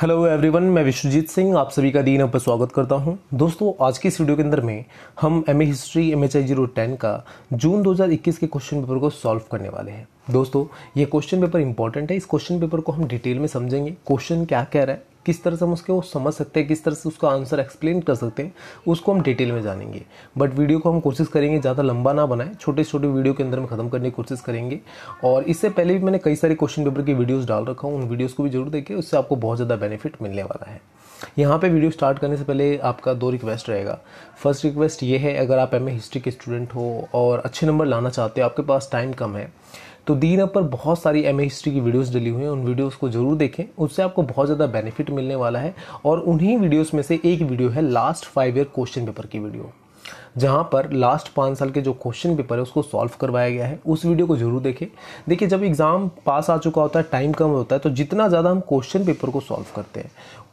hello everyone मैं विश्वजीत सिंह आप सभी का दिन पर स्वागत करता हूं दोस्तों आज की इस वीडियो के अंदर में हम M A history M H I zero ten का जून 2021 के क्वेश्चन पेपर को सॉल्व करने वाले हैं दोस्तों ये क्वेश्चन पेपर इंपॉर्टेंट है इस क्वेश्चन पेपर को हम डिटेल में समझेंगे क्वेश्चन क्या कह रहा है किस तरह से हम उसके वो समझ सकते हैं किस तरह से उसका आंसर एक्सप्लेन कर सकते हैं उसको हम डिटेल में जानेंगे बट वीडियो को हम कोशिश करेंगे ज़्यादा लंबा ना बनाए छोटे छोटे वीडियो के अंदर में ख़त्म करने की कोशिश करेंगे और इससे पहले भी मैंने कई सारे क्वेश्चन पेपर की वीडियोज़ डाल रखा हूँ उन वीडियोज़ को भी जरूर देखिए उससे आपको बहुत ज़्यादा बेनिफिट मिलने वाला है यहाँ पे वीडियो स्टार्ट करने से पहले आपका दो रिक्वेस्ट रहेगा फर्स्ट रिक्वेस्ट ये है अगर आप एम हिस्ट्री के स्टूडेंट हो और अच्छे नंबर लाना चाहते हो आपके पास टाइम कम है तो दीन अप पर बहुत सारी एम हिस्ट्री की वीडियोस डली हुई हैं उन वीडियोस को जरूर देखें उससे आपको बहुत ज़्यादा बेनिफिट मिलने वाला है और उन्हीं वीडियोस में से एक वीडियो है last five year question paper की वीडियो जहाँ पर लास्ट पाँच साल के जो क्वेश्चन पेपर है उसको सॉल्व करवाया गया है उस वीडियो को जरूर देखें देखिए जब एग्ज़ाम पास आ चुका होता है टाइम कम होता है तो जितना ज़्यादा हम क्वेश्चन पेपर को सॉल्व करते हैं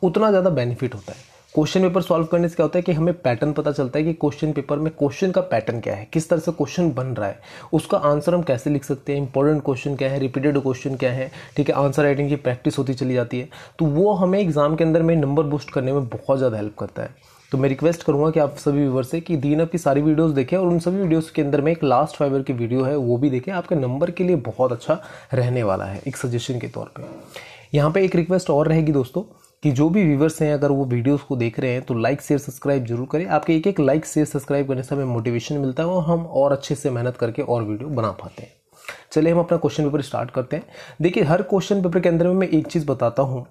उतना ज़्यादा बेनिफिट होता है क्वेश्चन पेपर सॉल्व करने से क्या होता है कि हमें पैटर्न पता चलता है कि क्वेश्चन पेपर में क्वेश्चन का पैटर्न क्या है किस तरह से क्वेश्चन बन रहा है उसका आंसर हम कैसे लिख सकते हैं इंपॉर्टेंट क्वेश्चन क्या है रिपीटेड क्वेश्चन क्या है ठीक है आंसर राइटिंग की प्रैक्टिस होती चली जाती है तो वो हमें एग्जाम के अंदर में नंबर बूस्ट करने में बहुत ज़्यादा हेल्प करता है तो मैं रिक्वेस्ट करूँगा कि आप सभी व्यूवर से कि दीन की सारी वीडियोस देखें और उन सभी वीडियोस के अंदर में एक लास्ट फाइवर की वीडियो है वो भी देखें आपके नंबर के लिए बहुत अच्छा रहने वाला है एक सजेशन के तौर पे यहाँ पे एक रिक्वेस्ट और रहेगी दोस्तों कि जो भी व्यूवर्स हैं अगर वो वीडियोस को देख रहे हैं तो लाइक शेयर सब्सक्राइब जरूर करें आपके एक एक लाइक शेयर सब्सक्राइब करने से हमें मोटिवेशन मिलता है और हम और अच्छे से मेहनत करके और वीडियो बना पाते हैं चलिए हम अपना क्वेश्चन पेपर स्टार्ट करते हैं देखिए हर क्वेश्चन पेपर के अंदर में मैं एक चीज़ बताता हूँ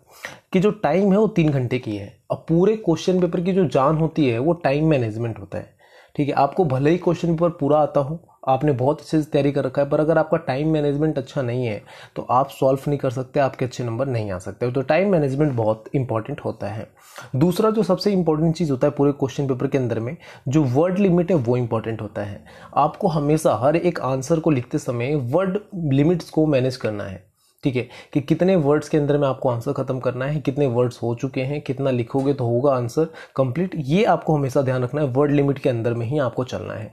कि जो टाइम है वो तीन घंटे की है और पूरे क्वेश्चन पेपर की जो जान होती है वो टाइम मैनेजमेंट होता है ठीक है आपको भले ही क्वेश्चन पेपर पूरा आता हो आपने बहुत अच्छे से तैयारी कर रखा है पर अगर आपका टाइम मैनेजमेंट अच्छा नहीं है तो आप सॉल्व नहीं कर सकते आपके अच्छे नंबर नहीं आ सकते तो टाइम मैनेजमेंट बहुत इंपॉर्टेंट होता है दूसरा जो सबसे इंपॉर्टेंट चीज़ होता है पूरे क्वेश्चन पेपर के अंदर में जो वर्ड लिमिट है वो इंपॉर्टेंट होता है आपको हमेशा हर एक आंसर को लिखते समय वर्ड लिमिट्स को मैनेज करना है ठीक है कि कितने वर्ड्स के अंदर में आपको आंसर ख़त्म करना है कितने वर्ड्स हो चुके हैं कितना लिखोगे तो होगा आंसर कंप्लीट ये आपको हमेशा ध्यान रखना है वर्ड लिमिट के अंदर में ही आपको चलना है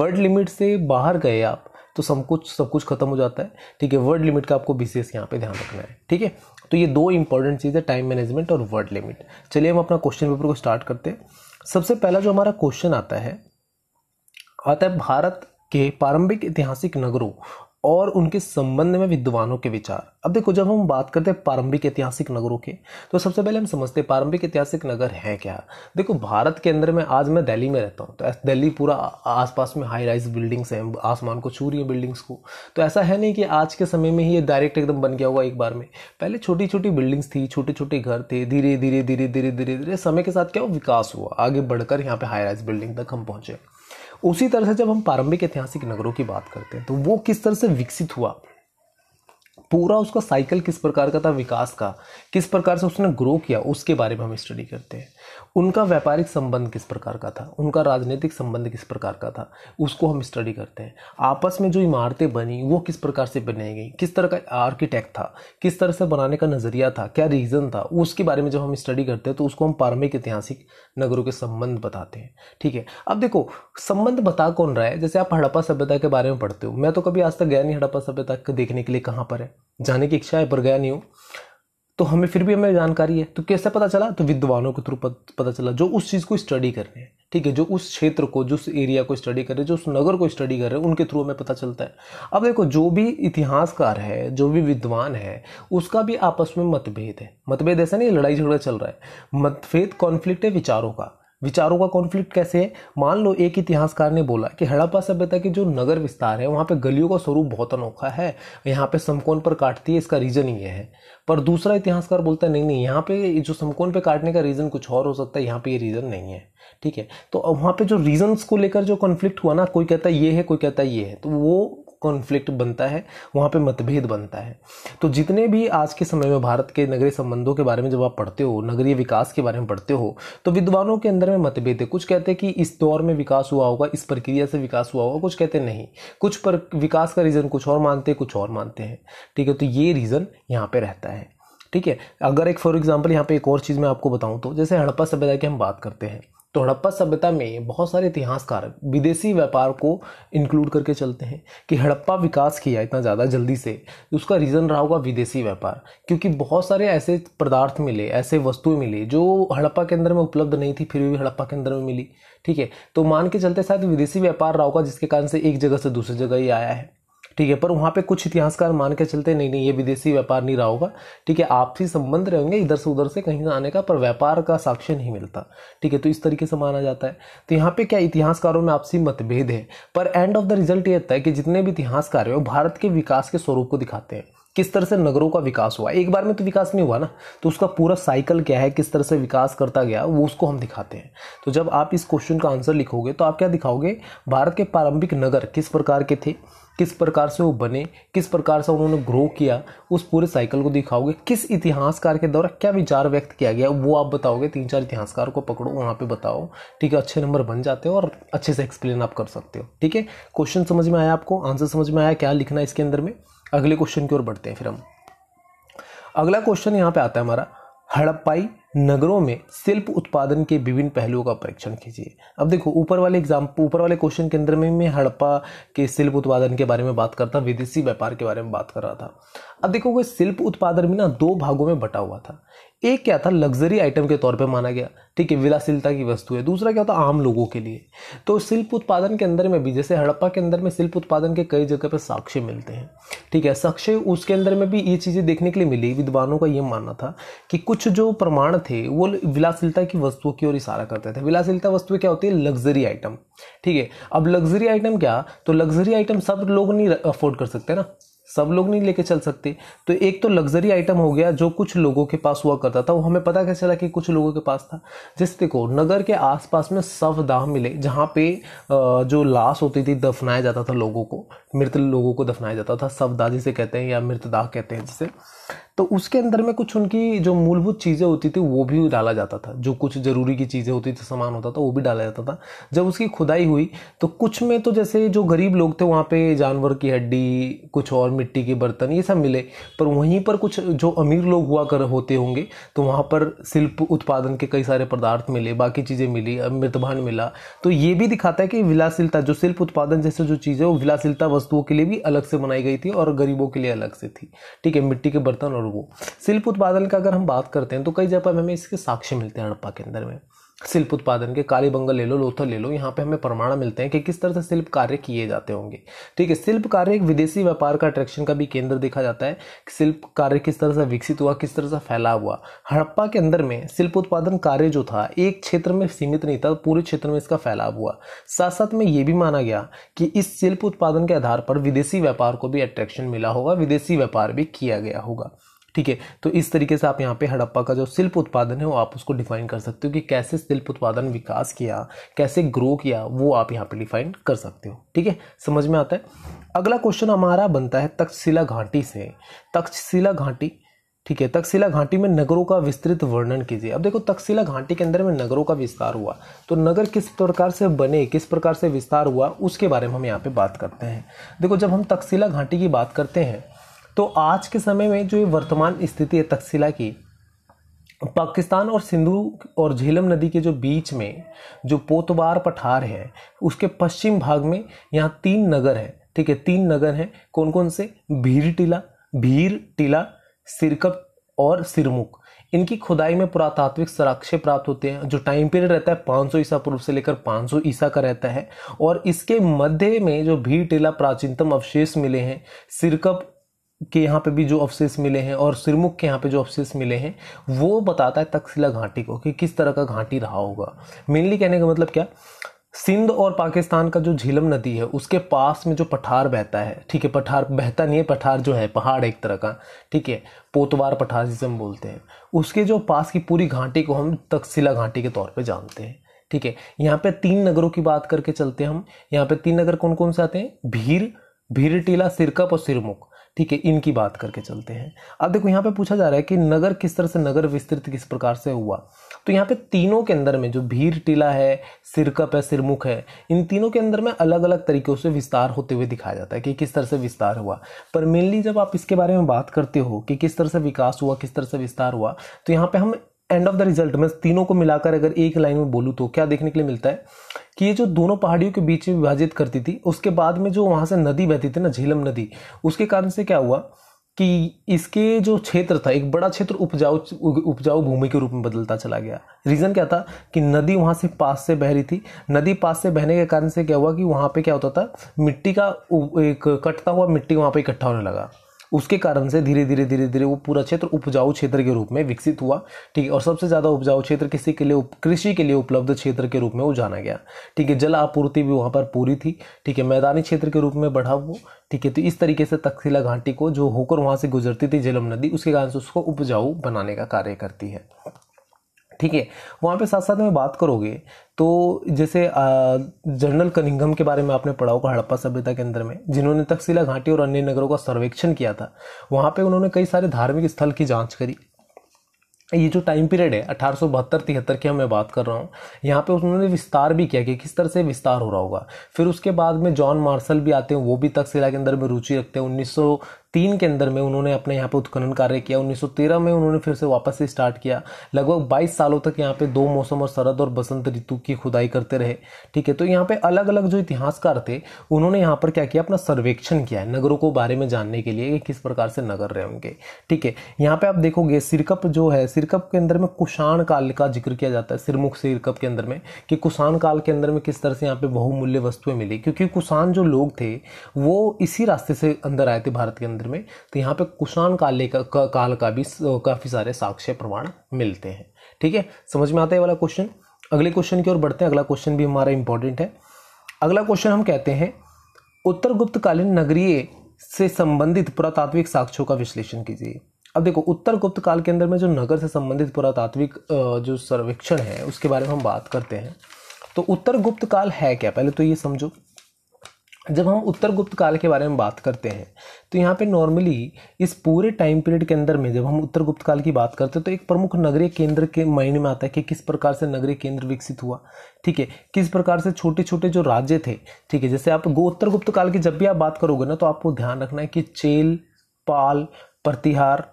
वर्ड लिमिट से बाहर गए आप तो सब कुछ सब कुछ खत्म हो जाता है ठीक है वर्ड लिमिट का आपको विशेष यहाँ पे ध्यान रखना है ठीक है तो ये दो इंपॉर्टेंट चीज़ है टाइम मैनेजमेंट और वर्ड लिमिट चलिए हम अपना क्वेश्चन पेपर को स्टार्ट करते हैं सबसे पहला जो हमारा क्वेश्चन आता है आता है भारत के प्रारंभिक ऐतिहासिक नगरों और उनके संबंध में विद्वानों के विचार अब देखो जब हम बात करते हैं प्रारंभिक ऐतिहासिक नगरों के तो सबसे पहले हम समझते हैं प्रारंभिक ऐतिहासिक नगर हैं क्या देखो भारत के अंदर में आज मैं दिल्ली में रहता हूँ तो दिल्ली पूरा आसपास में हाई राइज बिल्डिंग्स हैं आसमान को छू रही है बिल्डिंग्स को तो ऐसा है नहीं कि आज के समय में ही ये डायरेक्ट एकदम बन गया हुआ एक बार में पहले छोटी छोटी बिल्डिंग्स थी छोटे छोटे घर थे धीरे धीरे धीरे धीरे धीरे धीरे समय के साथ क्या हुआ विकास हुआ आगे बढ़कर यहाँ पे हाई राइज बिल्डिंग तक हम पहुँचे उसी तरह से जब हम प्रारंभिक ऐतिहासिक नगरों की बात करते हैं तो वो किस तरह से विकसित हुआ पूरा उसका साइकिल किस प्रकार का था विकास का किस प्रकार से उसने ग्रो किया उसके बारे में हम स्टडी करते हैं उनका व्यापारिक संबंध किस प्रकार का था उनका राजनीतिक संबंध किस प्रकार का था उसको हम स्टडी करते हैं आपस में जो इमारतें बनी वो किस प्रकार से बनाई गई किस तरह का आर्किटेक्ट था किस तरह से बनाने का नज़रिया था क्या रीज़न था उसके बारे में जब हम स्टडी करते हैं तो उसको हम पारंभिक ऐतिहासिक नगरों के संबंध बताते हैं ठीक है अब देखो संबंध बता कौन रहा है जैसे आप हड़प्पा सभ्यता के बारे में पढ़ते हो मैं तो कभी आज तक गया नहीं हड़प्पा सभ्यता देखने के लिए कहाँ पर है जाने की इच्छा है पर गया नहीं हूँ तो हमें फिर भी हमें जानकारी है तो कैसे पता चला तो विद्वानों के थ्रू पता चला जो उस चीज़ को स्टडी कर रहे हैं ठीक है जो उस क्षेत्र को जो उस एरिया को स्टडी कर रहे हैं जो उस नगर को स्टडी कर रहे हैं उनके थ्रू हमें पता चलता है अब देखो जो भी इतिहासकार है जो भी विद्वान है उसका भी आपस में मतभेद है मतभेद ऐसा नहीं लड़ाई झगड़ा चल रहा है मतभेद कॉन्फ्लिक्ट है विचारों का विचारों का कॉन्फ्लिक्ट कैसे है मान लो एक इतिहासकार ने बोला कि हड़प्पा सभ्यता के जो नगर विस्तार है वहाँ पे गलियों का स्वरूप बहुत अनोखा है यहाँ पे समकोन पर काटती है इसका रीज़न ये है पर दूसरा इतिहासकार बोलता है नहीं नहीं यहाँ पे जो समकोन पे काटने का रीज़न कुछ और हो सकता है यहाँ पे ये रीज़न नहीं है ठीक है तो वहाँ पे जो रीजंस को लेकर जो कॉन्फ्लिक्ट हुआ ना कोई कहता है ये है कोई कहता है ये है तो वो कॉन्फ्लिक्ट बनता है वहाँ पे मतभेद बनता है तो जितने भी आज के समय में भारत के नगरीय संबंधों के बारे में जब आप पढ़ते हो नगरीय विकास के बारे में पढ़ते हो तो विद्वानों के अंदर में मतभेद है कुछ कहते हैं कि इस दौर में विकास हुआ होगा इस प्रक्रिया से विकास हुआ होगा कुछ कहते नहीं कुछ पर विकास का रीज़न कुछ और मानते हैं कुछ और मानते हैं ठीक है तो ये रीज़न यहाँ पर रहता है ठीक है अगर एक फॉर एग्जाम्पल यहाँ पे एक और चीज़ मैं आपको बताऊँ तो जैसे हड़प्पा सभ्यता की हम बात करते हैं तो हड़प्पा सभ्यता में बहुत सारे इतिहासकार विदेशी व्यापार को इंक्लूड करके चलते हैं कि हड़प्पा विकास किया इतना ज़्यादा जल्दी से उसका रीज़न रहा होगा विदेशी व्यापार क्योंकि बहुत सारे ऐसे पदार्थ मिले ऐसे वस्तुएं मिली जो हड़प्पा के अंदर में उपलब्ध नहीं थी फिर भी हड़प्पा के अंदर में मिली ठीक है तो मान के चलते शायद विदेशी व्यापार रहा होगा जिसके कारण से एक जगह से दूसरी जगह ही आया है ठीक है पर वहाँ पे कुछ इतिहासकार मान के चलते नहीं नहीं ये विदेशी व्यापार नहीं रहा होगा ठीक है आपसी संबंध रहेंगे इधर से उधर से कहीं आने का पर व्यापार का साक्ष्य नहीं मिलता ठीक है तो इस तरीके से माना जाता है तो यहाँ पे क्या इतिहासकारों में आपसी मतभेद है पर एंड ऑफ द रिजल्ट ये होता है कि जितने भी इतिहासकार है वो भारत के विकास के स्वरूप को दिखाते हैं किस तरह से नगरों का विकास हुआ एक बार में तो विकास नहीं हुआ ना तो उसका पूरा साइकिल क्या है किस तरह से विकास करता गया वो उसको हम दिखाते हैं तो जब आप इस क्वेश्चन का आंसर लिखोगे तो आप क्या दिखाओगे भारत के प्रारंभिक नगर किस प्रकार के थे किस प्रकार से वो बने किस प्रकार से उन्होंने ग्रो किया उस पूरे साइकिल को दिखाओगे किस इतिहासकार के द्वारा क्या विचार व्यक्त किया गया वो आप बताओगे तीन चार इतिहासकार को पकड़ो वहाँ पर बताओ ठीक है अच्छे नंबर बन जाते हो और अच्छे से एक्सप्लेन आप कर सकते हो ठीक है क्वेश्चन समझ में आया आपको आंसर समझ में आया क्या लिखना है इसके अंदर में अगले क्वेश्चन की ओर बढ़ते हैं फिर हम अगला क्वेश्चन यहाँ पे आता है हमारा हड़प्पाई नगरों में शिल्प उत्पादन के विभिन्न पहलुओं का परीक्षण कीजिए अब देखो ऊपर वाले एग्जाम ऊपर वाले क्वेश्चन के अंदर में मैं हड़प्पा के शिल्प उत्पादन के बारे में बात करता विदेशी व्यापार के बारे में बात कर रहा था अब देखोगे शिल्प उत्पादन में ना दो भागों में बटा हुआ था एक क्या था लग्जरी आइटम के तौर पे माना गया ठीक है विलासिलता की वस्तु है दूसरा क्या होता आम लोगों के लिए तो शिल्प उत्पादन के अंदर में भी जैसे हड़प्पा के अंदर में शिल्प उत्पादन के कई जगह पर साक्ष्य मिलते हैं ठीक है साक्ष्य उसके अंदर में भी ये चीज़ें देखने के लिए मिली विद्वानों का ये मानना था कि कुछ जो प्रमाण थे वो विलासिलता की वस्तुओं की ओर इशारा करते थे विलासिलता वस्तु क्या होती है लग्जरी आइटम ठीक है अब लग्जरी आइटम क्या तो लग्जरी आइटम सब लोग नहीं अफोर्ड कर सकते ना सब लोग नहीं लेके चल सकते तो एक तो लग्जरी आइटम हो गया जो कुछ लोगों के पास हुआ करता था वो हमें पता कैसे चला कि कुछ लोगों के पास था जिस देखो नगर के आसपास में सब दाह मिले जहाँ पे जो लाश होती थी दफनाया जाता था लोगों को मृत लोगों को दफनाया जाता था दाह जिसे कहते हैं या मृतदाह कहते हैं जिसे तो उसके अंदर में कुछ उनकी जो मूलभूत चीज़ें होती थी वो भी डाला जाता था जो कुछ ज़रूरी की चीज़ें होती थी सामान होता था वो भी डाला जाता था जब उसकी खुदाई हुई तो कुछ में तो जैसे जो गरीब लोग थे वहाँ पे जानवर की हड्डी कुछ और मिट्टी के बर्तन ये सब मिले पर वहीं पर कुछ जो अमीर लोग हुआ कर होते होंगे तो वहाँ पर शिल्प उत्पादन के कई सारे पदार्थ मिले बाकी चीज़ें मिली मृतभान मिला तो ये भी दिखाता है कि विलासिलता जो शिल्प उत्पादन जैसे जो चीज़ें वो विलासिलता वस्तुओं के लिए भी अलग से बनाई गई थी और गरीबों के लिए अलग से थी ठीक है मिट्टी के बर्तन और वो शिल्प उत्पादन का अगर हम बात करते हैं तो कई जगह पर हमें इसके साक्ष्य मिलते हैं हड़प्पा के अंदर में शिल्प उत्पादन के कालीबंगल ले लो लोथल ले लो यहाँ पे हमें प्रमाण मिलते हैं कि किस तरह से शिल्प कार्य किए जाते होंगे ठीक है शिल्प कार्य एक विदेशी व्यापार का अट्रैक्शन का भी केंद्र देखा जाता है कि शिल्प कार्य किस तरह से विकसित हुआ किस तरह से फैला हुआ हड़प्पा के अंदर में शिल्प उत्पादन कार्य जो था एक क्षेत्र में सीमित नहीं था पूरे क्षेत्र में इसका फैलाव हुआ साथ साथ में ये भी माना गया कि इस शिल्प उत्पादन के आधार पर विदेशी व्यापार को भी अट्रैक्शन मिला होगा विदेशी व्यापार भी किया गया होगा ठीक है तो इस तरीके से आप यहाँ पे हड़प्पा का जो शिल्प उत्पादन है वो आप उसको डिफाइन कर सकते हो कि कैसे शिल्प उत्पादन विकास किया कैसे ग्रो किया वो आप यहाँ पे डिफाइन कर सकते हो ठीक है समझ में आता है अगला क्वेश्चन हमारा बनता है तक्षशिला घाटी से तक्षशिला घाटी ठीक है तक्षशिला घाटी में नगरों का विस्तृत वर्णन कीजिए अब देखो तक्षशिला घाटी के अंदर में नगरों का विस्तार हुआ तो नगर किस प्रकार से बने किस प्रकार से विस्तार हुआ उसके बारे में हम यहाँ पे बात करते हैं देखो जब हम तक्षशिला घाटी की बात करते हैं तो आज के समय में जो ये वर्तमान स्थिति है तकसीला की पाकिस्तान और सिंधु और झेलम नदी के जो बीच में जो पोतवार पठार है उसके पश्चिम भाग में यहाँ तीन नगर हैं ठीक है तीन नगर हैं कौन कौन से भीर टीला भीर टीला सिरकप और सिरमुख इनकी खुदाई में पुरातात्विक सराक्षे प्राप्त होते हैं जो टाइम पीरियड रहता है 500 ईसा पूर्व से लेकर 500 ईसा का रहता है और इसके मध्य में जो भी टीला प्राचीनतम अवशेष मिले हैं सिरकप के यहाँ पे भी जो अवशेष मिले हैं और सिरमुख के यहाँ पे जो अवशेष मिले हैं वो बताता है तकसीला घाटी को कि किस तरह का घाटी रहा होगा मेनली कहने का मतलब क्या सिंध और पाकिस्तान का जो झीलम नदी है उसके पास में जो पठार बहता है ठीक है पठार बहता नहीं है पठार जो है पहाड़ एक तरह का ठीक है पोतवार पठार जिसे हम बोलते हैं उसके जो पास की पूरी घाटी को हम तकसीला घाटी के तौर पर जानते हैं ठीक है यहाँ पे तीन नगरों की बात करके चलते हैं हम यहाँ पे तीन नगर कौन कौन से आते हैं भीर भीर टीला सिरकप और सिरमुख ठीक है इनकी बात करके चलते हैं अब देखो यहाँ पे पूछा जा रहा है कि नगर किस तरह से नगर विस्तृत किस प्रकार से हुआ तो यहाँ पे तीनों के अंदर में जो भीर टीला है सिरकप है सिरमुख है इन तीनों के अंदर में अलग अलग तरीक़ों से विस्तार होते हुए दिखाया जाता है कि किस तरह से विस्तार हुआ पर मेनली जब आप इसके बारे में बात करते हो कि किस तरह से विकास हुआ किस तरह से विस्तार हुआ तो यहाँ पर हम एंड ऑफ द रिजल्ट मैं तीनों को मिलाकर अगर एक लाइन में बोलूँ तो क्या देखने के लिए मिलता है कि ये जो दोनों पहाड़ियों के बीच में विभाजित करती थी उसके बाद में जो वहाँ से नदी बहती थी ना झीलम नदी उसके कारण से क्या हुआ कि इसके जो क्षेत्र था एक बड़ा क्षेत्र उपजाऊ उपजाऊ भूमि के रूप में बदलता चला गया रीज़न क्या था कि नदी वहाँ से पास से बह रही थी नदी पास से बहने के कारण से क्या हुआ कि वहाँ पे क्या होता था मिट्टी का एक कटता हुआ मिट्टी वहाँ पे इकट्ठा होने लगा उसके कारण से धीरे धीरे धीरे धीरे वो पूरा क्षेत्र उपजाऊ क्षेत्र के रूप में विकसित हुआ ठीक है और सबसे ज़्यादा उपजाऊ क्षेत्र किसी के लिए कृषि के लिए उपलब्ध क्षेत्र के रूप में वो जाना गया ठीक है जल आपूर्ति भी वहाँ पर पूरी थी ठीक है मैदानी क्षेत्र के रूप में बढ़ा वो ठीक है तो इस तरीके से तकसीला घाटी को जो होकर वहाँ से गुजरती थी झेलम नदी उसके कारण से उसको उपजाऊ बनाने का कार्य करती है ठीक है वहाँ पे साथ साथ में बात करोगे तो जैसे जनरल कनिंगम के बारे में आपने पढ़ा होगा हड़प्पा सभ्यता के अंदर में जिन्होंने तकसीला घाटी और अन्य नगरों का सर्वेक्षण किया था वहाँ पे उन्होंने कई सारे धार्मिक स्थल की जांच करी ये जो टाइम पीरियड है अठारह सौ बहत्तर तिहत्तर की मैं बात कर रहा हूँ यहाँ पे उन्होंने विस्तार भी किया कि किस तरह से विस्तार हो रहा होगा फिर उसके बाद में जॉन मार्शल भी आते हैं वो भी तकसीला के अंदर में रुचि रखते हैं उन्नीस तीन के अंदर में उन्होंने अपने यहाँ पे उत्खनन कार्य किया 1913 में उन्होंने फिर से वापस से स्टार्ट किया लगभग 22 सालों तक यहाँ पे दो मौसम और शरद और बसंत ऋतु की खुदाई करते रहे ठीक है तो यहाँ पे अलग अलग जो इतिहासकार थे उन्होंने यहाँ पर क्या किया अपना सर्वेक्षण किया है नगरों को बारे में जानने के लिए कि किस प्रकार से नगर रहे उनके ठीक है यहाँ पे आप देखोगे सिरकप जो है सिरकप के अंदर में कुषाण काल का जिक्र किया जाता है सिरमुख सिरकप के अंदर में कि कुषाण काल के अंदर में किस तरह से यहाँ पे बहुमूल्य वस्तुएं मिली क्योंकि कुषाण जो लोग थे वो इसी रास्ते से अंदर आए थे भारत के अंदर मंदिर में तो यहाँ पे कुषाण काले का, का काल का भी काफ़ी सारे साक्ष्य प्रमाण मिलते हैं ठीक है समझ में आता है वाला क्वेश्चन अगले क्वेश्चन की ओर बढ़ते हैं अगला क्वेश्चन भी हमारा इंपॉर्टेंट है अगला क्वेश्चन हम कहते हैं उत्तर गुप्तकालीन नगरीय से संबंधित पुरातात्विक साक्ष्यों का विश्लेषण कीजिए अब देखो उत्तर गुप्त काल के अंदर में जो नगर से संबंधित पुरातात्विक जो सर्वेक्षण है उसके बारे में हम बात करते हैं तो उत्तर गुप्त काल है क्या पहले तो ये समझो जब हम उत्तर गुप्त काल के बारे में बात करते हैं तो यहाँ पे नॉर्मली इस पूरे टाइम पीरियड के अंदर में जब हम उत्तर गुप्त काल की बात करते हैं तो एक प्रमुख नगरीय केंद्र के मायने में आता है कि किस प्रकार से नगरीय केंद्र विकसित हुआ ठीक है किस प्रकार से छोटे छोटे जो राज्य थे ठीक है जैसे आप उत्तर गुप्त काल की जब भी आप बात करोगे ना तो आपको ध्यान रखना है कि चेल पाल प्रतिहार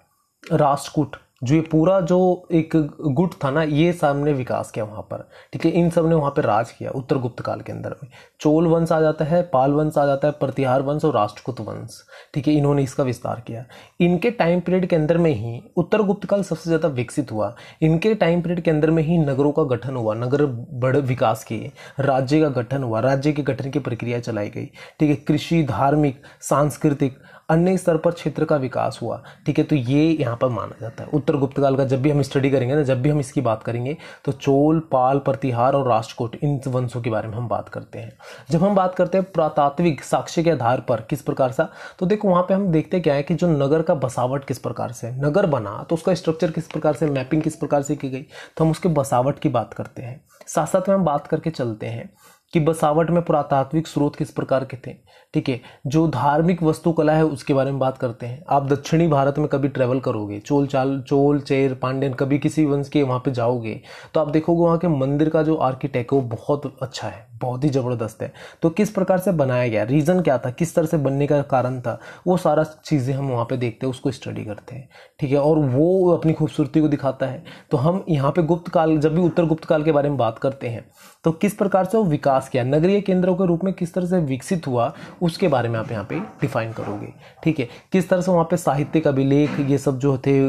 राष्ट्रकूट जो ये पूरा जो एक गुट था ना ये सामने विकास किया वहाँ पर ठीक है इन सब ने वहाँ पर राज किया उत्तर गुप्त काल के अंदर में चोल वंश आ जाता है पाल वंश आ जाता है प्रतिहार वंश और राष्ट्रकुत वंश ठीक है इन्होंने इसका विस्तार किया इनके टाइम पीरियड के अंदर में ही उत्तर गुप्त काल सबसे ज़्यादा विकसित हुआ इनके टाइम पीरियड के अंदर में ही नगरों का गठन हुआ नगर बड़े विकास किए राज्य का गठन हुआ राज्य के गठन की प्रक्रिया चलाई गई ठीक है कृषि धार्मिक सांस्कृतिक अन्य स्तर पर क्षेत्र का विकास हुआ ठीक है तो ये यहाँ पर माना जाता है उत्तर गुप्त काल का जब भी हम स्टडी करेंगे ना जब भी हम इसकी बात करेंगे तो चोल पाल प्रतिहार और राष्ट्रकोट इन वंशों के बारे में हम बात करते हैं जब हम बात करते हैं पुरातात्विक साक्ष्य के आधार पर किस प्रकार सा तो देखो वहाँ पर हम देखते क्या है कि जो नगर का बसावट किस प्रकार से नगर बना तो उसका स्ट्रक्चर किस प्रकार से मैपिंग किस प्रकार से की गई तो हम उसके बसावट की बात करते हैं साथ साथ में हम बात करके चलते हैं कि बसावट में पुरातात्विक स्रोत किस प्रकार के थे ठीक है जो धार्मिक वस्तुकला है उसके बारे में बात करते हैं आप दक्षिणी भारत में कभी ट्रेवल करोगे चोल चाल चोल चेर पांडे कभी किसी वंश के वहाँ पे जाओगे तो आप देखोगे वहाँ के मंदिर का जो आर्किटेक्ट है वो बहुत अच्छा है बहुत ही ज़बरदस्त है तो किस प्रकार से बनाया गया रीज़न क्या था किस तरह से बनने का कारण था वो सारा चीज़ें हम वहाँ पे देखते हैं उसको स्टडी करते हैं ठीक है और वो अपनी खूबसूरती को दिखाता है तो हम यहाँ पे गुप्त काल जब भी उत्तर गुप्त काल के बारे में बात करते हैं तो किस प्रकार से वो विकास विकास किया नगरीय केंद्रों के रूप में किस तरह से विकसित हुआ उसके बारे में आप यहाँ पे डिफाइन करोगे ठीक है किस तरह से वहाँ पे साहित्यिक अभिलेख ये सब जो थे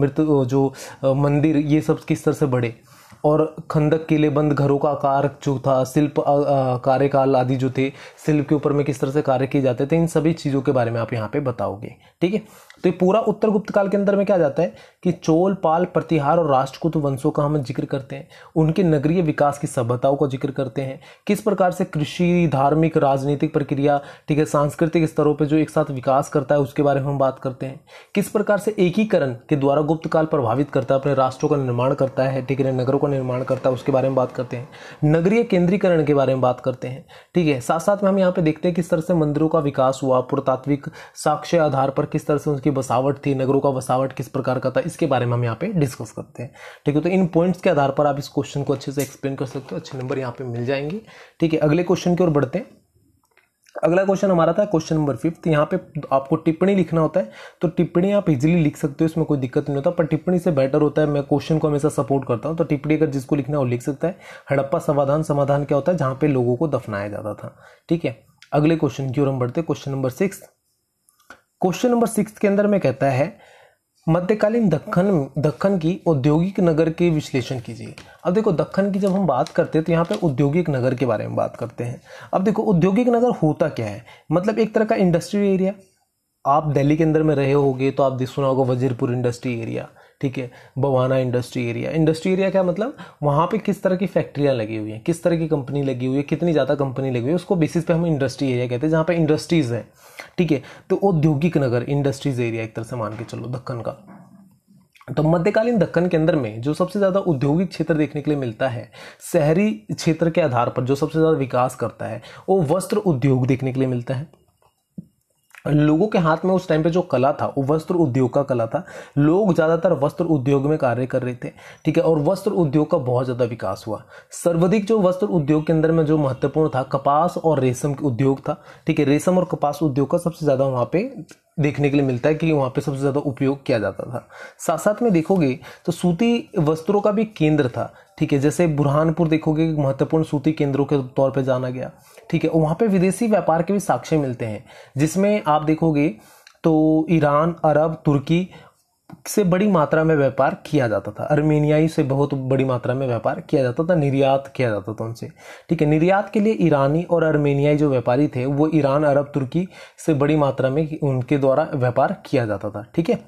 मृत जो मंदिर ये सब किस तरह से बढ़े और खंदक के लिए बंद घरों का आकार जो था शिल्प कार्यकाल आदि जो थे शिल्प के ऊपर में किस तरह से कार्य किए जाते थे इन सभी चीज़ों के बारे में आप यहाँ पे बताओगे ठीक है तो ये पूरा उत्तर गुप्त काल के अंदर में क्या जाता है कि चोल पाल प्रतिहार और राष्ट्रकूट वंशों का हम जिक्र करते हैं उनके नगरीय विकास की सभ्यताओं का जिक्र करते हैं किस प्रकार से कृषि धार्मिक राजनीतिक प्रक्रिया ठीक है सांस्कृतिक स्तरों पर जो एक साथ विकास करता है उसके बारे में हम बात करते हैं किस प्रकार से एकीकरण के द्वारा गुप्त काल प्रभावित करता है अपने राष्ट्रों का निर्माण करता है ठीक है नगरों का निर्माण करता है उसके बारे में बात करते हैं नगरीय केंद्रीकरण के बारे में बात करते हैं ठीक है साथ साथ में हम यहाँ पे देखते हैं किस तरह से मंदिरों का विकास हुआ पुरातात्विक साक्ष्य आधार पर किस तरह से उनकी की बसावट थी नगरों का बसावट किस प्रकार का था इसके बारे में हम यहाँ पे डिस्कस करते हैं ठीक है तो इन पॉइंट्स के आधार पर आप इस क्वेश्चन को अच्छे से एक्सप्लेन कर सकते हो अच्छे नंबर यहाँ पे मिल जाएंगे ठीक है अगले क्वेश्चन की ओर बढ़ते हैं अगला क्वेश्चन हमारा था क्वेश्चन नंबर फिफ्थ यहाँ पे आपको टिप्पणी लिखना होता है तो टिप्पणी आप इजीली लिख सकते हो इसमें कोई दिक्कत नहीं होता पर टिप्पणी से बेटर होता है मैं क्वेश्चन को हमेशा सपोर्ट करता हूँ तो टिप्पणी अगर जिसको लिखना है वो लिख सकता है हड़प्पा समाधान समाधान क्या होता है जहाँ पे लोगों को दफनाया जाता था ठीक है अगले क्वेश्चन की ओर हम बढ़ते question number six question number six के अंदर में कहता है मध्यकालीन दखन दखन की औद्योगिक नगर के विश्लेषण कीजिए अब देखो दखन की जब हम बात करते हैं तो यहाँ पे औद्योगिक नगर के बारे में बात करते हैं अब देखो औद्योगिक नगर होता क्या है मतलब एक तरह का इंडस्ट्री एरिया आप दिल्ली के अंदर में रहे होगे तो आप सुना होगा वजीरपुर इंडस्ट्री एरिया ठीक है Bawana industry area industry area क्या मतलब वहाँ पे किस तरह की फैक्ट्रियाँ लगी हुई हैं किस तरह की कंपनी लगी हुई है कितनी ज़्यादा कंपनी लगी हुई है उसको बेसिस पे हम इंडस्ट्री एरिया कहते हैं जहाँ पे इंडस्ट्रीज़ है ठीक है तो औद्योगिक नगर इंडस्ट्रीज़ एरिया एक तरह से मान के चलो दक्कन का तो मध्यकालीन दक्कन के अंदर में जो सबसे ज़्यादा औद्योगिक क्षेत्र देखने के लिए मिलता है शहरी क्षेत्र के आधार पर जो सबसे ज़्यादा विकास करता है वो वस्त्र उद्योग देखने के लिए मिलता है लोगों के हाथ में उस टाइम पे जो कला था वो वस्त्र उद्योग का कला था लोग ज़्यादातर वस्त्र उद्योग में कार्य कर रहे थे ठीक है और वस्त्र उद्योग का बहुत ज़्यादा विकास हुआ सर्वाधिक जो वस्त्र उद्योग के अंदर में जो महत्वपूर्ण था कपास और रेशम उद्योग था ठीक है रेशम और कपास उद्योग का सबसे ज़्यादा वहाँ पे देखने के लिए मिलता है कि वहाँ पे सबसे ज़्यादा उपयोग किया जाता था साथ साथ में देखोगे तो सूती वस्त्रों का भी केंद्र था ठीक है जैसे बुरहानपुर देखोगे महत्वपूर्ण सूती केंद्रों के तौर पर जाना गया ठीक है वहां पर विदेशी व्यापार के भी साक्ष्य मिलते हैं जिसमें आप देखोगे तो ईरान अरब तुर्की से बड़ी मात्रा में व्यापार किया जाता था अर्मेनियाई से बहुत बड़ी मात्रा में व्यापार किया जाता था निर्यात किया जाता था उनसे ठीक है निर्यात के लिए ईरानी और अर्मेनियाई जो व्यापारी थे वो ईरान अरब तुर्की से बड़ी मात्रा में उनके द्वारा व्यापार किया जाता था ठीक है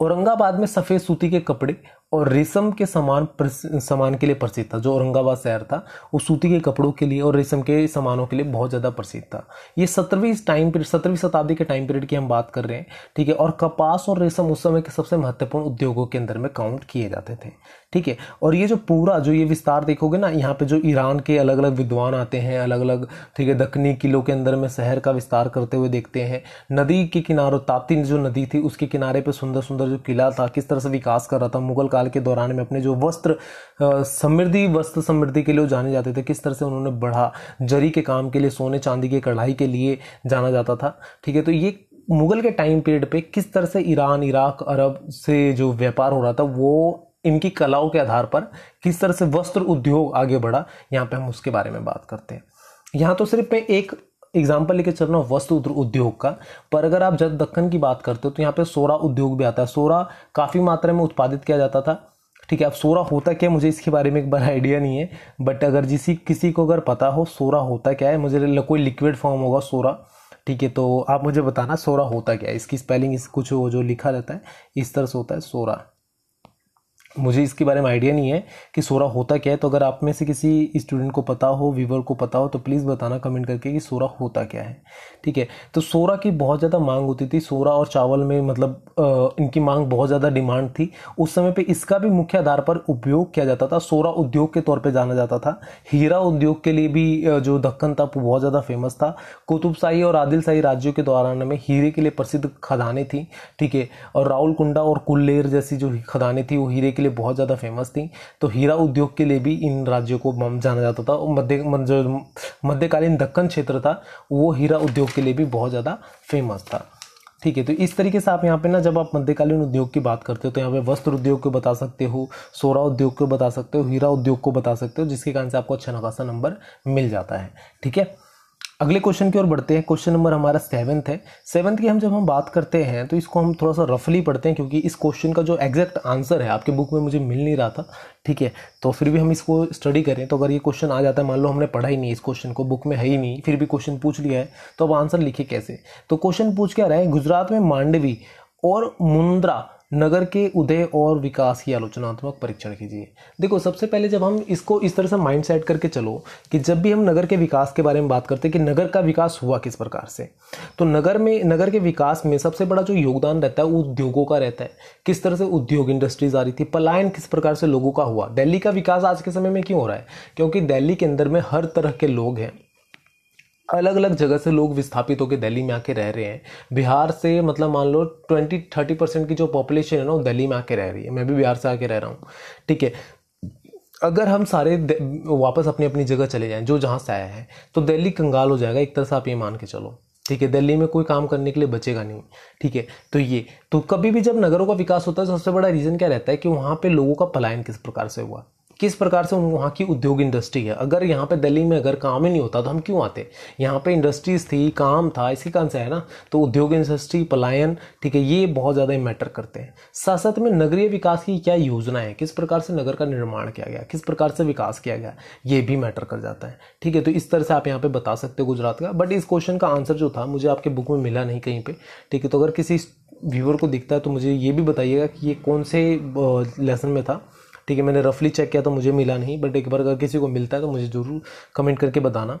औरंगाबाद में सफ़ेद सूती के कपड़े और रेशम के सामान सामान के लिए प्रसिद्ध था जो औरंगाबाद शहर था वो सूती के कपड़ों के लिए और रेशम के सामानों के लिए बहुत ज़्यादा प्रसिद्ध था ये सत्रहवीं टाइम पीरियड सत्रहवीं शताब्दी के टाइम पीरियड की हम बात कर रहे हैं ठीक है और कपास और रेशम उस समय के सबसे महत्वपूर्ण उद्योगों के अंदर में काउंट किए जाते थे ठीक है और ये जो पूरा जो ये विस्तार देखोगे ना यहाँ पे जो ईरान के अलग अलग विद्वान आते हैं अलग अलग ठीक है दखनी किलों के अंदर में शहर का विस्तार करते हुए देखते हैं नदी के किनारों ताप्ती जो नदी थी उसके किनारे पे सुंदर सुंदर जो किला था किस तरह से विकास कर रहा था मुगल काल काल के दौरान में अपने जो वस्त्र समृद्धि वस्त्र समृद्धि के लिए जाने जाते थे किस तरह से उन्होंने बढ़ा जरी के काम के लिए सोने चांदी के कढ़ाई के लिए जाना जाता था ठीक है तो ये मुगल के टाइम पीरियड पे किस तरह से ईरान इराक अरब से जो व्यापार हो रहा था वो इनकी कलाओं के आधार पर किस तरह से वस्त्र उद्योग आगे बढ़ा यहाँ पे हम उसके बारे में बात करते हैं यहाँ तो सिर्फ मैं एक एग्जाम्पल लेके चल रहा हूँ वस्त्र उद्योग का पर अगर आप जब दक्कन की बात करते हो तो यहाँ पे सोरा उद्योग भी आता है सोरा काफ़ी मात्रा में उत्पादित किया जाता था ठीक है अब सोरा होता क्या मुझे इसके बारे में एक बार आइडिया नहीं है बट अगर जिसी किसी को अगर पता हो सोरा होता क्या है मुझे कोई लिक्विड फॉर्म होगा सोरा ठीक है तो आप मुझे बताना सोरा होता क्या है इसकी स्पेलिंग इस कुछ जो लिखा रहता है इस तरह से होता है सोरा मुझे इसके बारे में आइडिया नहीं है कि सोरा होता क्या है तो अगर आप में से किसी स्टूडेंट को पता हो व्यूवर को पता हो तो प्लीज़ बताना कमेंट करके कि सोरा होता क्या है ठीक है तो सोरा की बहुत ज़्यादा मांग होती थी सोरा और चावल में मतलब इनकी मांग बहुत ज़्यादा डिमांड थी उस समय पर इसका भी मुख्य आधार पर उपयोग किया जाता था सोरा उद्योग के तौर पर जाना जाता था हीरा उद्योग के लिए भी जो दक्कन था वो बहुत ज़्यादा फेमस था कुतुबशाही और आदिलशाही राज्यों के दौरान में हीरे के लिए प्रसिद्ध खदानें थी ठीक है और राहुल कुंडा और कुल्लेर जैसी जो खदानें थी वो हीरे के लिए बहुत ज़्यादा फेमस थी तो हीरा उद्योग के लिए भी इन राज्यों को जाना जाता था और मध्य जो मध्यकालीन दक्कन क्षेत्र था वो हीरा उद्योग के लिए भी बहुत ज़्यादा फेमस था ठीक है तो इस तरीके से आप यहाँ पे ना जब आप मध्यकालीन उद्योग की बात करते हो तो यहाँ पे वस्त्र उद्योग को बता सकते हो सोरा उद्योग को बता सकते हो हीरा उद्योग को बता सकते हो जिसके कारण से आपको अच्छा खासा नंबर मिल जाता है ठीक है अगले क्वेश्चन की ओर बढ़ते हैं क्वेश्चन नंबर हमारा सेवन्थ है सेवन्थ की हम जब हम बात करते हैं तो इसको हम थोड़ा सा रफली पढ़ते हैं क्योंकि इस क्वेश्चन का जो एग्जैक्ट आंसर है आपके बुक में मुझे मिल नहीं रहा था ठीक है तो फिर भी हम इसको स्टडी करें तो अगर ये क्वेश्चन आ जाता है मान लो हमने पढ़ा ही नहीं इस क्वेश्चन को बुक में है ही नहीं फिर भी क्वेश्चन पूछ लिया है तो अब आंसर लिखे कैसे तो क्वेश्चन पूछ क्या रहा है गुजरात में मांडवी और मुंद्रा नगर के उदय और विकास की आलोचनात्मक परीक्षण कीजिए देखो सबसे पहले जब हम इसको इस तरह से माइंड सेट करके चलो कि जब भी हम नगर के विकास के बारे में बात करते हैं कि नगर का विकास हुआ किस प्रकार से तो नगर में नगर के विकास में सबसे बड़ा जो योगदान रहता है वो उद्योगों का रहता है किस तरह से उद्योग इंडस्ट्रीज आ रही थी पलायन किस प्रकार से लोगों का हुआ दिल्ली का विकास आज के समय में क्यों हो रहा है क्योंकि दिल्ली के अंदर में हर तरह के लोग हैं अलग अलग जगह से लोग विस्थापित होकर दिल्ली में आके रह रहे हैं बिहार से मतलब मान लो ट्वेंटी थर्टी परसेंट की जो पॉपुलेशन है ना वो दिल्ली में आके रह रही है मैं भी बिहार से आके रह रहा हूँ ठीक है अगर हम सारे वापस अपनी अपनी जगह चले जाएं जो जहाँ से आया है तो दिल्ली कंगाल हो जाएगा एक तरह से आप ये मान के चलो ठीक है दिल्ली में कोई काम करने के लिए बचेगा नहीं ठीक है तो ये तो कभी भी जब नगरों का विकास होता है तो सबसे बड़ा रीज़न क्या रहता है कि वहाँ पे लोगों का पलायन किस प्रकार से हुआ किस प्रकार से वहाँ की उद्योग इंडस्ट्री है अगर यहाँ पे दिल्ली में अगर काम ही नहीं होता तो हम क्यों आते यहाँ पे इंडस्ट्रीज थी काम था इसी कारण से है ना तो उद्योग इंडस्ट्री पलायन ठीक है ये बहुत ज़्यादा मैटर करते हैं साथ साथ में नगरीय विकास की क्या योजना है किस प्रकार से नगर का निर्माण किया गया किस प्रकार से विकास किया गया ये भी मैटर कर जाता है ठीक है तो इस तरह से आप यहाँ पर बता सकते हो गुजरात का बट इस क्वेश्चन का आंसर जो था मुझे आपके बुक में मिला नहीं कहीं पर ठीक है तो अगर किसी व्यूअर को दिखता है तो मुझे ये भी बताइएगा कि ये कौन से लेसन में था ठीक है मैंने रफली चेक किया तो मुझे मिला नहीं बट एक बार अगर किसी को मिलता है तो मुझे ज़रूर कमेंट करके बताना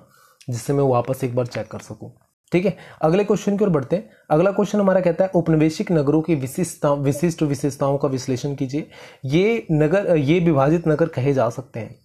जिससे मैं वापस एक बार चेक कर सकूँ ठीक है अगले क्वेश्चन की ओर बढ़ते हैं अगला क्वेश्चन हमारा कहता है उपनिवेशिक नगरों की विशिष्टता विशिष्ट विशेषताओं का विश्लेषण कीजिए ये नगर ये विभाजित नगर कहे जा सकते हैं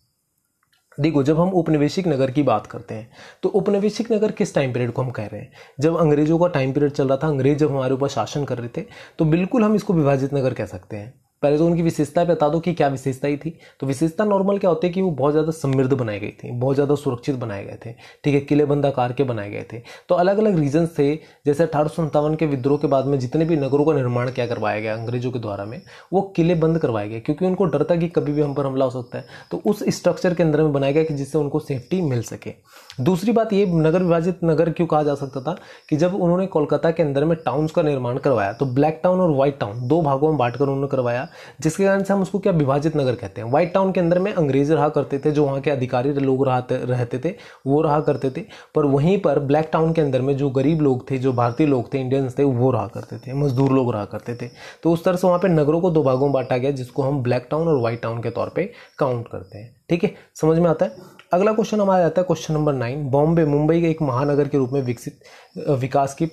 देखो जब हम उपनिवेशिक नगर की बात करते हैं तो उपनिवेशिक नगर किस टाइम पीरियड को हम कह रहे हैं जब अंग्रेजों का टाइम पीरियड चल रहा था अंग्रेज जब हमारे ऊपर शासन कर रहे थे तो बिल्कुल हम इसको विभाजित नगर कह सकते हैं पहले तो उनकी विशेषता बता दो कि क्या विशेषता ही थी तो विशेषता नॉर्मल क्या होती है कि वो बहुत ज़्यादा समृद्ध बनाई गई थी बहुत ज़्यादा सुरक्षित बनाए गए थे ठीक है किलेबंद आकार के बनाए गए थे तो अलग अलग रीजन थे जैसे अठारह के विद्रोह के बाद में जितने भी नगरों का निर्माण क्या करवाया गया अंग्रेजों के द्वारा में वो किले बंद करवाए गए क्योंकि उनको डर था कि कभी भी हम पर हमला हो सकता है तो उस स्ट्रक्चर के अंदर में बनाया गया कि जिससे उनको सेफ्टी मिल सके दूसरी बात ये नगर विभाजित नगर क्यों कहा जा सकता था कि जब उन्होंने कोलकाता के अंदर में टाउन्स का निर्माण करवाया तो ब्लैक टाउन और व्हाइट टाउन दो भागों में बांटकर उन्होंने करवाया जिसके कारण से हम उसको क्या विभाजित नगर कहते हैं व्हाइट टाउन के अंदर में अंग्रेज रहा करते थे जो वहाँ के अधिकारी लोग रहते थे वो रहा करते थे पर वहीं पर ब्लैक टाउन के अंदर में जो गरीब लोग थे जो भारतीय लोग थे इंडियंस थे वो रहा करते थे मजदूर लोग रहा करते थे तो उस तरह से वहाँ पर नगरों को दो भागों में बांटा गया जिसको हम ब्लैक टाउन और व्हाइट टाउन के तौर पर काउंट करते हैं ठीक है समझ में आता है अगला क्वेश्चन हमारा आता है question number nine Bombay Mumbai के एक महानगर के रूप में विकसित विकास की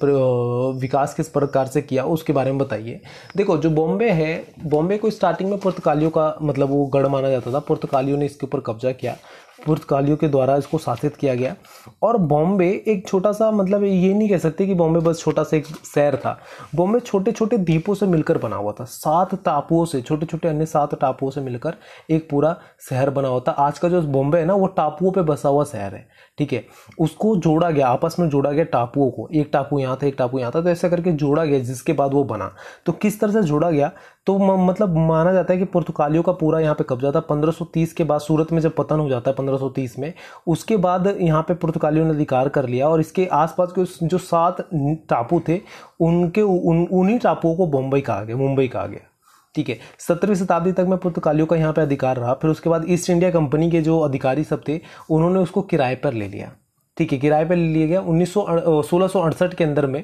विकास किस प्रकार से किया उसके बारे में बताइए देखो जो बॉम्बे है बॉम्बे को स्टार्टिंग में पुर्तगालियों का मतलब वो गढ़ माना जाता था पुर्तगालियों ने इसके ऊपर कब्जा किया पुर्तगालियों के द्वारा इसको शासित किया गया और बॉम्बे एक छोटा सा मतलब ये नहीं कह सकते कि बॉम्बे बस छोटा सा एक शहर था बॉम्बे छोटे छोटे द्वीपों से मिलकर बना हुआ था सात टापुओं से छोटे छोटे अन्य सात टापुओं से मिलकर एक पूरा शहर बना हुआ था आज का जो बॉम्बे है ना वो टापुओं पर बसा हुआ शहर है ठीक है उसको जोड़ा गया आपस में जोड़ा गया टापुओं को एक टापू यहाँ था एक टापू यहाँ था तो ऐसा करके जोड़ा गया जिसके बाद वो बना तो किस तरह से जोड़ा गया तो मतलब माना जाता है कि पुर्तगालियों का पूरा यहाँ पे कब्जा था 1530 के बाद सूरत में जब पतन हो जाता है 1530 में उसके बाद यहाँ पे पुर्तगालियों ने अधिकार कर लिया और इसके आसपास के जो सात टापू थे उनके उन उन्हीं टापुओं को बम्बई कहा गया मुंबई कहा गया ठीक है सत्रहवीं शताब्दी तक में पुर्तगालियों का यहाँ पर अधिकार रहा फिर उसके बाद ईस्ट इंडिया कंपनी के जो अधिकारी सब थे उन्होंने उसको किराए पर ले लिया ठीक है किराए पर ले लिया गया उन्नीस सौ के अंदर में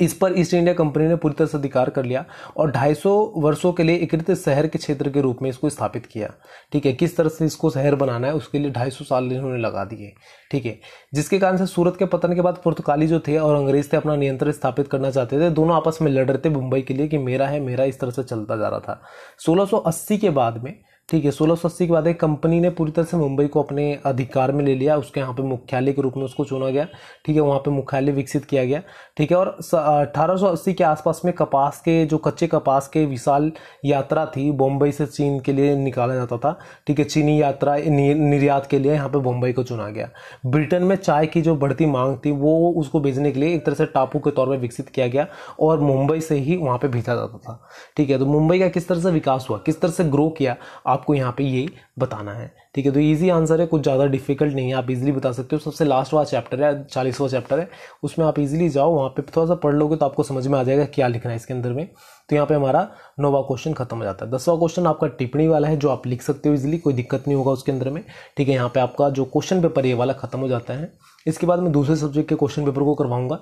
इस पर ईस्ट इंडिया कंपनी ने पूरी तरह से अधिकार कर लिया और 250 वर्षों के लिए एकीकृत शहर के क्षेत्र के रूप में इसको स्थापित किया ठीक है किस तरह से इसको शहर बनाना है उसके लिए 250 साल इन्होंने लगा दिए ठीक है जिसके कारण से सूरत के पतन के बाद पुर्तगाली जो थे और अंग्रेज थे अपना नियंत्रण स्थापित करना चाहते थे दोनों आपस में लड़ रहे थे मुंबई के लिए कि मेरा है मेरा इस तरह से चलता जा रहा था सोलह के बाद में ठीक है सोलह सौ के बाद एक कंपनी ने पूरी तरह से मुंबई को अपने अधिकार में ले लिया उसके यहाँ पे मुख्यालय के रूप में उसको चुना गया ठीक है वहाँ पे मुख्यालय विकसित किया गया ठीक है और अठारह अस्सी के आसपास में कपास के जो कच्चे कपास के विशाल यात्रा थी बम्बई से चीन के लिए निकाला जाता था ठीक है चीनी यात्रा निर्यात के लिए यहाँ पर बम्बई को चुना गया ब्रिटेन में चाय की जो बढ़ती मांग थी वो उसको भेजने के लिए एक तरह से टापू के तौर पर विकसित किया गया और मुंबई से ही वहाँ पर भेजा जाता था ठीक है तो मुंबई का किस तरह से विकास हुआ किस तरह से ग्रो किया आप आपको यहाँ पे ये बताना है ठीक है तो ईजी आंसर है कुछ ज़्यादा डिफिकल्ट नहीं है आप इजीली बता सकते हो सबसे लास्ट वाला चैप्टर है चालीसवा चैप्टर है उसमें आप इजीली जाओ वहाँ पे थोड़ा सा पढ़ लोगे तो आपको समझ में आ जाएगा क्या लिखना है इसके अंदर में तो यहाँ पे हमारा नौवा क्वेश्चन खत्म हो जाता है दसवा क्वेश्चन आपका टिप्पणी वाला है जो आप लिख सकते हो इजिली कोई दिक्कत नहीं होगा उसके अंदर में ठीक है यहाँ पे आपका जो क्वेश्चन पेपर ये वाला खत्म हो जाता है इसके बाद मैं दूसरे सब्जेक्ट के क्वेश्चन पेपर को करवाऊंगा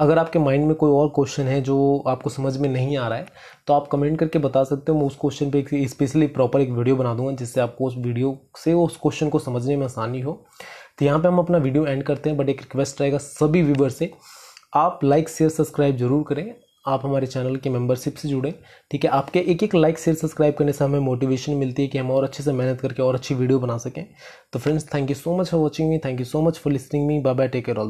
अगर आपके माइंड में कोई और क्वेश्चन है जो आपको समझ में नहीं आ रहा है तो आप कमेंट करके बता सकते हो मैं उस क्वेश्चन पे स्पेशली प्रॉपर एक वीडियो बना दूंगा जिससे आपको उस वीडियो से उस क्वेश्चन को समझने में आसानी हो तो यहाँ पे हम अपना वीडियो एंड करते हैं बट एक रिक्वेस्ट रहेगा सभी व्यूवर से आप लाइक शेयर सब्सक्राइब जरूर करें आप हमारे चैनल के मेंबरशिप से जुड़ें ठीक है आपके एक एक लाइक शेयर सब्सक्राइब करने से हमें मोटिवेशन मिलती है कि हम और अच्छे से मेहनत करके और अच्छी वीडियो बना सकें तो friends thank you so much for watching me thank you so much for listening me bye bye take care all the